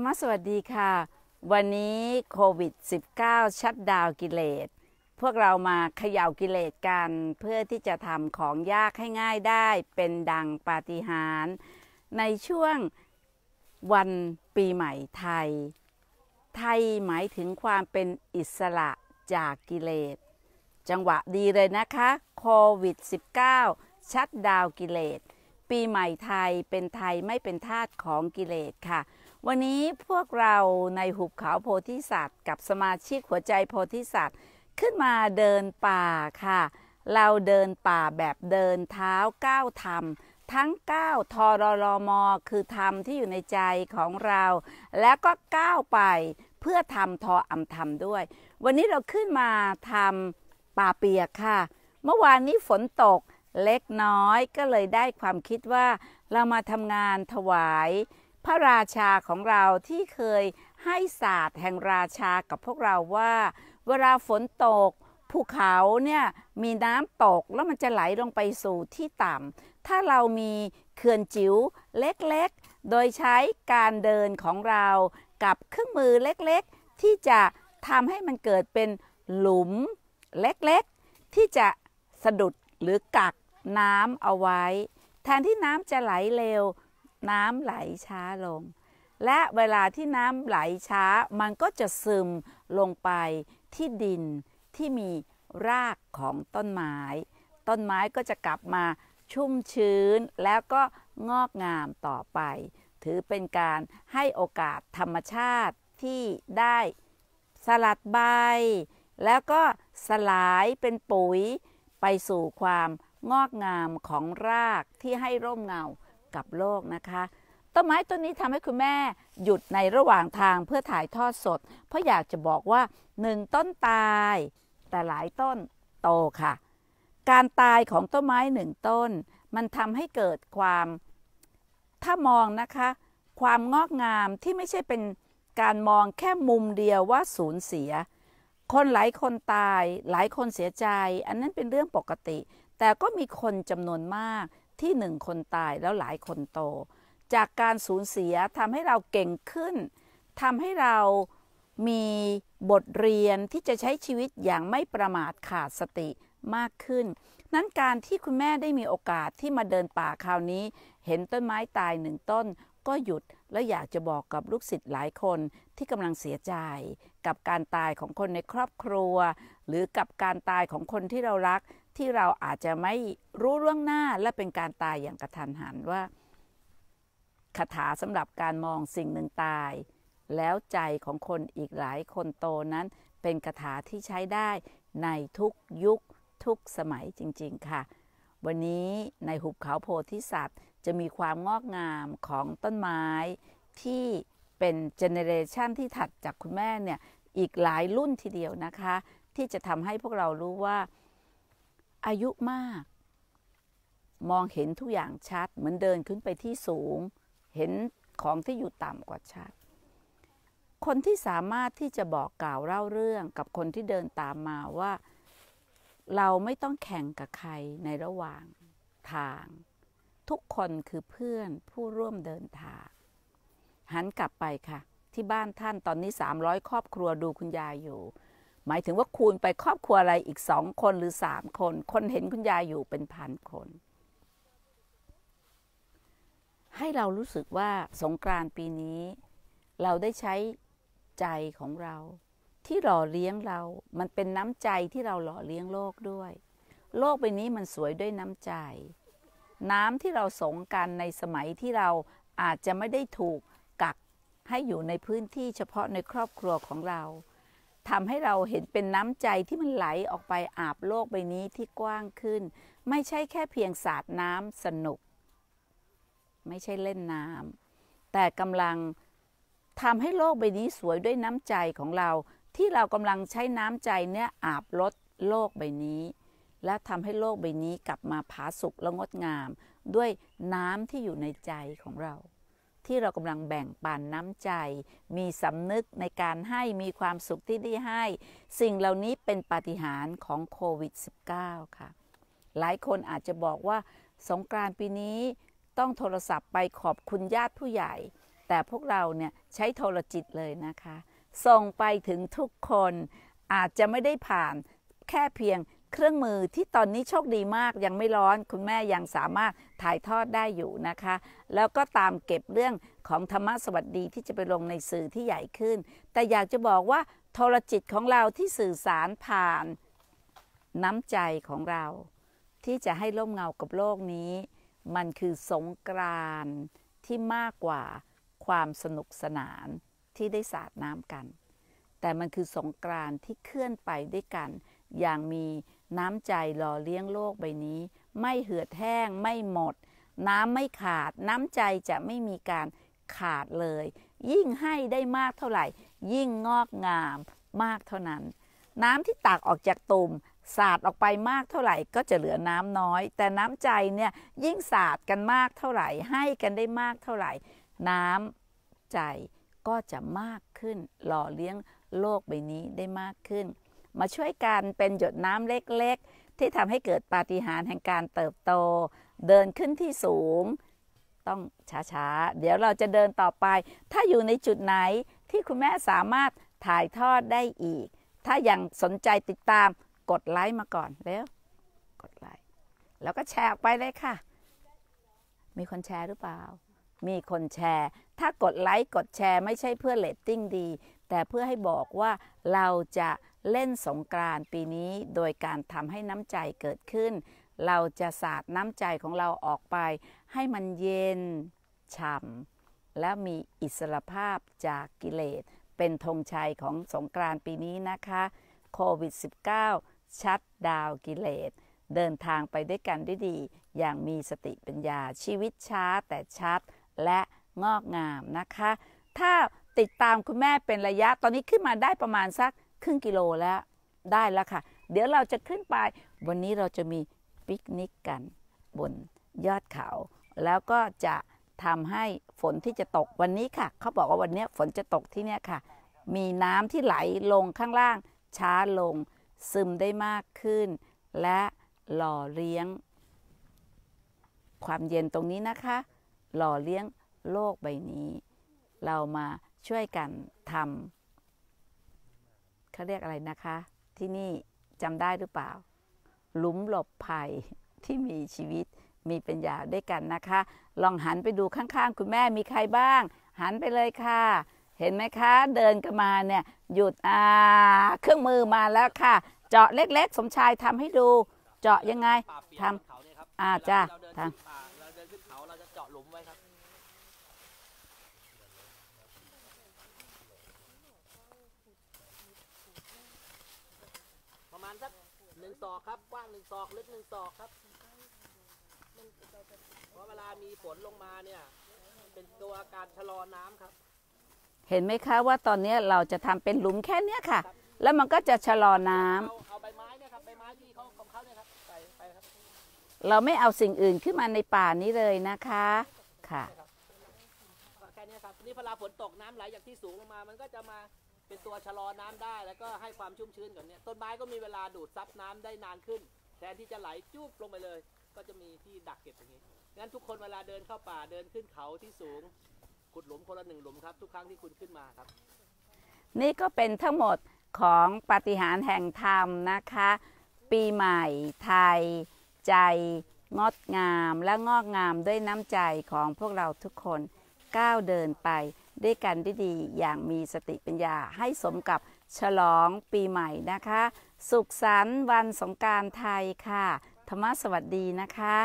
รมสวัสดีค่ะ วันนี้โควิด -19 ชัดดาวกิเลส พวกเรามาเขย่ากิเลสกันเพื่อที่จะทำของยากให้ง่ายได้เป็นดังปาฏิหาริย์ในช่วงวันปีใหม่ไทย ไทยหมายถึงความเป็นอิสระจากกิเลส จังหวะดีเลยนะคะโควิด -19 ชัดดาวกิเลส ปีใหม่ไทยเป็นไทยไม่เป็นทาสของกิเลสค่ะวันนี้พวกเราในหุบเขาโพธิสัตว์กับสมาชิกหัวใจโพธิสัตว์ ขึ้นมาเดินป่าค่ะ เราเดินป่าแบบเดินเท้าก้าวธรรมทั้งก้าวทรรมคือธรรมที่อยู่ในใจของเรา แล้วก็ก้าวไปเพื่อทำทออำธรรมด้วย วันนี้เราขึ้นมาทำป่าเปียกค่ะ เมื่อวานนี้ฝนตกเล็กน้อยก็เลยได้ความคิดว่าเรามาทำงานถวายพระราชาของเราที่เคยให้ศาสตร์แห่งราชากับพวกเราว่า เวลาฝนตกภูเขาเนี่ยมีน้ำตกแล้วมันจะไหลลงไปสู่ที่ต่ำถ้าเรามีเขื่อนจิ๋วเล็กๆ โดยใช้การเดินของเรากับเครื่องมือเล็กๆ ที่จะทำให้มันเกิดเป็นหลุมเล็กๆ ที่จะสะดุดหรือกักน้ำเอาไว้ แทนที่น้ำจะไหลเร็วน้ำไหลช้าลง และเวลาที่น้ำไหลช้า มันก็จะซึมลงไปที่ดินที่มีรากของต้นไม้ ต้นไม้ก็จะกลับมาชุ่มชื้นแล้วก็งอกงามต่อไป ถือเป็นการให้โอกาสธรรมชาติที่ได้สลัดใบ แล้วก็สลายเป็นปุ๋ยไปสู่ความงอกงามของรากที่ให้ร่มเงากับโลกนะคะต้นไม้ต้นนี้ทำให้คุณแม่หยุดในระหว่างทางเพื่อถ่ายทอดสด เพราะอยากจะบอกว่าหนึ่งต้นตาย แต่หลายต้นโตค่ะ การตายของต้นไม้หนึ่งต้น มันทำให้เกิดความ ถ้ามองนะคะ ความงอกงามที่ไม่ใช่เป็นการมองแค่มุมเดียวว่าสูญเสีย คนหลายคนตายหลายคนเสียใจ อันนั้นเป็นเรื่องปกติ แต่ก็มีคนจำนวนมากที่หนึ่งคนตายแล้วหลายคนโต จากการสูญเสียทำให้เราเก่งขึ้นทำให้เรามีบทเรียนที่จะใช้ชีวิตอย่างไม่ประมาทขาดสติมากขึ้น นั้นการที่คุณแม่ได้มีโอกาสที่มาเดินป่าคราวนี้ เห็นต้นไม้ตายหนึ่งต้น ก็หยุดและอยากจะบอกกับลูกศิษย์หลายคนที่กำลังเสียใจ กับการตายของคนในครอบครัว หรือกับการตายของคนที่เรารักที่เราอาจจะไม่รู้ล่วงหน้าและเป็นการตายอย่างกระทันหันว่าคาถาสำหรับการมองสิ่งหนึ่งตาย แล้วใจของคนอีกหลายคนโตนั้น เป็นคาถาที่ใช้ได้ในทุกยุคทุกสมัยจริง ๆค่ะ วันนี้ในหุบเขาโพธิสัตว์จะมีความงอกงามของต้นไม้ที่เป็นเจเนเรชันที่ถัดจากคุณแม่เนี่ยอีกหลายรุ่นทีเดียวนะคะ ที่จะทำให้พวกเรารู้ว่าอายุมากมองเห็นทุกอย่างชัดเหมือนเดินขึ้นไปที่สูง เห็นของที่อยู่ต่ำกว่าชัด คนที่สามารถที่จะบอกกล่าวเล่าเรื่องกับคนที่เดินตามมาว่า เราไม่ต้องแข่งกับใครในระหว่างทาง ทุกคนคือเพื่อนผู้ร่วมเดินทาง หันกลับไปค่ะที่บ้านท่านตอนนี้ 300 ครอบครัวดูคุณยายอยู่หมายถึงว่าคูณไปครอบครัวอะไรอีกสองคนหรือสามคน คนเห็นคุณยายอยู่เป็นพันคน ให้เรารู้สึกว่าสงกรานต์ปีนี้ เราได้ใช้ใจของเรา ที่หล่อเลี้ยงเรา มันเป็นน้ำใจที่เราหล่อเลี้ยงโลกด้วย โลกใบนี้มันสวยด้วยน้ำใจ น้ำที่เราสงกันในสมัยที่เราอาจจะไม่ได้ถูกกักให้อยู่ในพื้นที่เฉพาะในครอบครัวของเราทำให้เราเห็นเป็นน้ำใจที่มันไหลออกไปอาบโลกใบนี้ที่กว้างขึ้น ไม่ใช่แค่เพียงสาดน้ำสนุก ไม่ใช่เล่นน้ำ แต่กำลังทำให้โลกใบนี้สวยด้วยน้ำใจของเรา ที่เรากำลังใช้น้ำใจเนี่ยอาบลดโลกใบนี้ และทำให้โลกใบนี้กลับมาผาสุกและงดงาม ด้วยน้ำที่อยู่ในใจของเราที่เรากำลังแบ่งปันน้ำใจ มีสำนึกในการให้มีความสุขที่ได้ให้สิ่งเหล่านี้เป็นปาฏิหาริย์ของโควิด -19 ค่ะ หลายคนอาจจะบอกว่าสงกรานต์ปีนี้ต้องโทรศัพท์ไปขอบคุณญาติผู้ใหญ่ แต่พวกเราเนี่ย ใช้โทรจิตเลยนะคะ ส่งไปถึงทุกคนอาจจะไม่ได้ผ่านแค่เพียงเครื่องมือที่ตอนนี้โชคดีมากยังไม่ร้อนคุณแม่ยังสามารถถ่ายทอดได้อยู่นะคะ แล้วก็ตามเก็บเรื่องของธรรมะสวัสดีที่จะไปลงในสื่อที่ใหญ่ขึ้น แต่อยากจะบอกว่าโทรจิตของเราที่สื่อสารผ่านน้ำใจของเรา ที่จะให้ร่มเงากับโลกนี้ มันคือสงกรานที่มากกว่าความสนุกสนานที่ได้สาดน้ำกัน แต่มันคือสงกรานที่เคลื่อนไปด้วยกันอย่างมีน้ำใจหล่อเลี้ยงโลกใบนี้ ไม่เหือดแห้งไม่หมด น้ำไม่ขาด น้ำใจจะไม่มีการขาดเลย ยิ่งให้ได้มากเท่าไหร่ ยิ่งงอกงามมากเท่านั้น น้ำที่ตักออกจากตุ่ม สาดออกไปมากเท่าไหร่ ก็จะเหลือน้ำน้อย แต่น้ำใจเนี่ยยิ่งสาดกันมากเท่าไหร่ให้กันได้มากเท่าไหร่ น้ำใจก็จะมากขึ้นหล่อเลี้ยงโลกใบนี้ได้มากขึ้นมาช่วยกันเป็นหยดน้ำเล็กๆ ที่ทำให้เกิดปาฏิหาริย์แห่งการเติบโต เดินขึ้นที่สูง ต้องช้าๆ เดี๋ยวเราจะเดินต่อไป ถ้าอยู่ในจุดไหนที่คุณแม่สามารถถ่ายทอดได้อีก ถ้าอย่างสนใจติดตาม กดไลค์มาก่อนแล้ว กดไลค์ แล้วก็แชร์ออกไปเลยค่ะ มีคนแชร์หรือเปล่า มีคนแชร์ ถ้ากดไลค์ กดแชร์ ไม่ใช่เพื่อเลตติ้งดี แต่เพื่อให้บอกว่าเราจะเล่นสงกรานปีนี้โดยการทำให้น้ำใจเกิดขึ้น เราจะสาดน้ำใจของเราออกไป ให้มันเย็นฉ่ำ และมีอิสรภาพจากกิเลส เป็นธงชัยของสงกรานปีนี้นะคะ โควิด -19 ชัดดาวกิเลส เดินทางไปด้วยกันด้ดี อย่างมีสติปัญญา ชีวิตช้าแต่ชัด และงอกงามนะคะ ถ้าติดตามคุณแม่เป็นระยะ ตอนนี้ขึ้นมาได้ประมาณสักครึ่งกิโลแล้วได้แล้วค่ะ เดี๋ยวเราจะขึ้นไปวันนี้เราจะมีปิกนิกกันบนยอดเขาแล้วก็จะทำให้ฝนที่จะตกวันนี้ค่ะ เขาบอกว่าวันนี้ฝนจะตกที่เนี่ยค่ะ มีน้ำที่ไหลลงข้างล่าง ช้าลงซึมได้มากขึ้น และหล่อเลี้ยง ความเย็นตรงนี้นะคะ หล่อเลี้ยงโลกใบนี้ เรามาช่วยกันทำเขาเรียกอะไรนะคะ ที่นี่จำได้หรือเปล่าหลุมหลบภัยที่มีชีวิตมีปัญญาด้วยกันนะคะ ลองหันไปดูข้างๆ คุณแม่มีใครบ้าง หันไปเลยค่ะ เห็นไหมคะเดินกันมาเนี่ย หยุดอ่า เครื่องมือมาแล้วค่ะ เจาะเล็กๆสมชายทำให้ดู เจาะยังไงทำอ่าจ้าทำเราเดินขึ้นเขาเราจะเจาะหลุมไว้ครับศอกครับกว้างหนึ่งศอกลึกหนึ่งศอกครับเพราะเวลามีฝนลงมาเนี่ยเป็นตัวการชะลอน้ำครับ เห็นไหมคะว่าตอนนี้เราจะทำเป็นหลุมแค่เนี้ยค่ะ แล้วมันก็จะชะลอน้ำเอาใบไม้นครับใบไม้ที่ขาองเขาเนี่ยครับไปครับเราไม่เอาสิ่งอื่นขึ้นมาในป่านี้เลยนะคะค่ะแค่นี้ครับนี่เวลาฝนตกน้ำไหลจากที่สูงลงมามันก็จะมาเป็นตัวชะลอน้ำได้ แล้วก็ให้ความชุ่มชื้นกับเนี้ยต้นไม้ก็มีเวลาดูดซับน้ำได้นานขึ้น แทนที่จะไหลจุ๊บลงไปเลย ก็จะมีที่ดักเก็บอย่างนี้งั้นทุกคน เวลาเดินเข้าป่าเดินขึ้นเขาที่สูงขุดหลุมคนละหนึ่งหลุมครับทุกครั้งที่คุณขึ้นมาครับ นี่ก็เป็นทั้งหมดของปฏิหารแห่งธรรมนะคะ ปีใหม่ไทย ใจ งดงามและงอกงามด้วยน้ำใจของพวกเราทุกคนก้าวเดินไปด้วยกันด้ดีอย่างมีสติปัญญาให้สมกับฉลองปีใหม่นะคะ สุขสันต์วันสงการไทยค่ะ ธรรมะสวัสดีนะคะ